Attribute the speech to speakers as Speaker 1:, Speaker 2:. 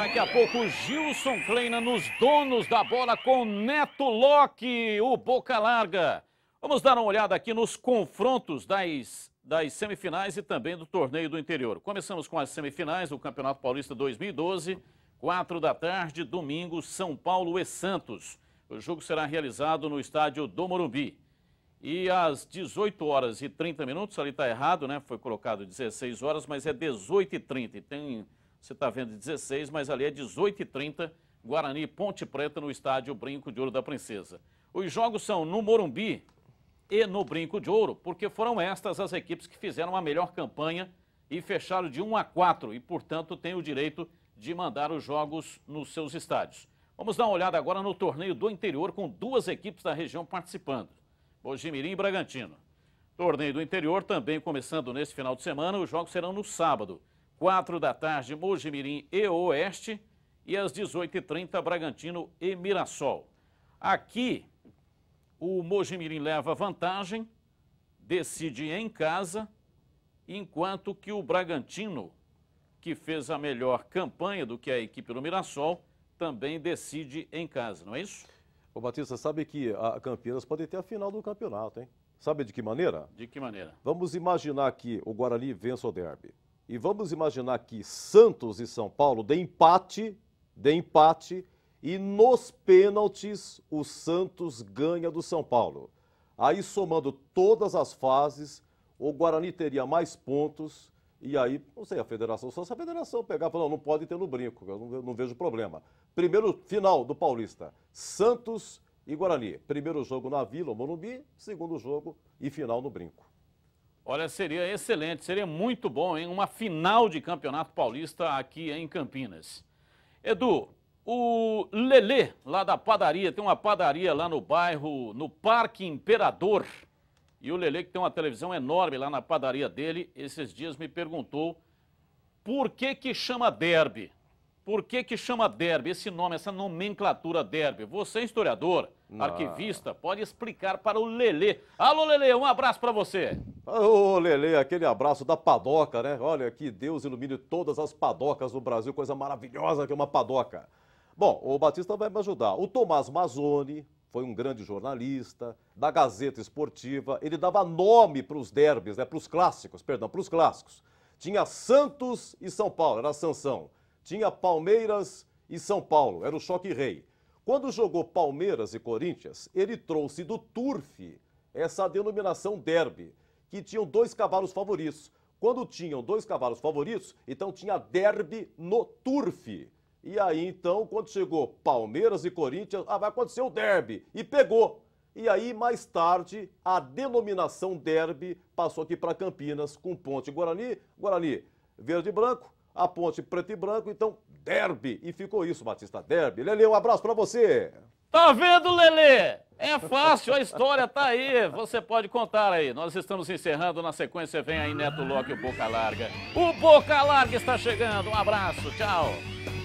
Speaker 1: Daqui a pouco, Gilson Kleina nos donos da bola com Neto Locke, o Boca Larga. Vamos dar uma olhada aqui nos confrontos das, das semifinais e também do torneio do interior. Começamos com as semifinais do Campeonato Paulista 2012, 4 da tarde, domingo, São Paulo e Santos. O jogo será realizado no estádio do Morumbi. E às 18 horas e 30 minutos, ali está errado, né? Foi colocado 16 horas, mas é 18 e 30. E tem você está vendo 16, mas ali é 18h30, Guarani Ponte Preta no estádio Brinco de Ouro da Princesa. Os jogos são no Morumbi e no Brinco de Ouro, porque foram estas as equipes que fizeram a melhor campanha e fecharam de 1 a 4 e, portanto, têm o direito de mandar os jogos nos seus estádios. Vamos dar uma olhada agora no torneio do interior com duas equipes da região participando, Bojimirim e Bragantino. Torneio do interior também começando nesse final de semana, os jogos serão no sábado. 4 da tarde, Mojimirim e Oeste. E às 18h30, Bragantino e Mirassol. Aqui, o Mojimirim leva vantagem, decide em casa, enquanto que o Bragantino, que fez a melhor campanha do que a equipe do Mirassol, também decide em casa, não é isso?
Speaker 2: Ô Batista, sabe que a Campinas pode ter a final do campeonato, hein? Sabe de que maneira? De que maneira? Vamos imaginar que o Guarani vença o derby. E vamos imaginar que Santos e São Paulo de empate, de empate, e nos pênaltis o Santos ganha do São Paulo. Aí somando todas as fases, o Guarani teria mais pontos e aí, não sei, a federação, só se a federação pegar e falar, não, não pode ter no brinco, eu não, eu não vejo problema. Primeiro final do Paulista, Santos e Guarani. Primeiro jogo na Vila, o Morumbi, segundo jogo e final no brinco.
Speaker 1: Olha, seria excelente, seria muito bom, hein? Uma final de Campeonato Paulista aqui em Campinas. Edu, o Lelê, lá da padaria, tem uma padaria lá no bairro, no Parque Imperador. E o Lelê, que tem uma televisão enorme lá na padaria dele, esses dias me perguntou por que que chama derby. Por que, que chama derby esse nome, essa nomenclatura derby? Você, historiador, arquivista, pode explicar para o Lelê. Alô, Lelê, um abraço para você.
Speaker 2: Ô, Lelê, aquele abraço da padoca, né? Olha, que Deus ilumine todas as padocas do Brasil, coisa maravilhosa que é uma padoca. Bom, o Batista vai me ajudar. O Tomás Mazzoni foi um grande jornalista da Gazeta Esportiva. Ele dava nome para os derbys, né? para os clássicos, perdão, para os clássicos. Tinha Santos e São Paulo, era Sansão tinha Palmeiras e São Paulo, era o choque rei. Quando jogou Palmeiras e Corinthians, ele trouxe do turf essa denominação derby, que tinham dois cavalos favoritos. Quando tinham dois cavalos favoritos, então tinha derby no turf. E aí então, quando chegou Palmeiras e Corinthians, ah, vai acontecer o derby e pegou. E aí mais tarde a denominação derby passou aqui para Campinas com Ponte Guarani, Guarani verde e branco, a ponte preto e branco, então derby. E ficou isso, Batista, derby. Lele, um abraço para você. Tá vendo, Lele?
Speaker 1: É fácil, a história tá aí. Você pode contar aí. Nós estamos encerrando. Na sequência vem aí Neto Locke e o Boca Larga. O Boca Larga está chegando. Um abraço, tchau.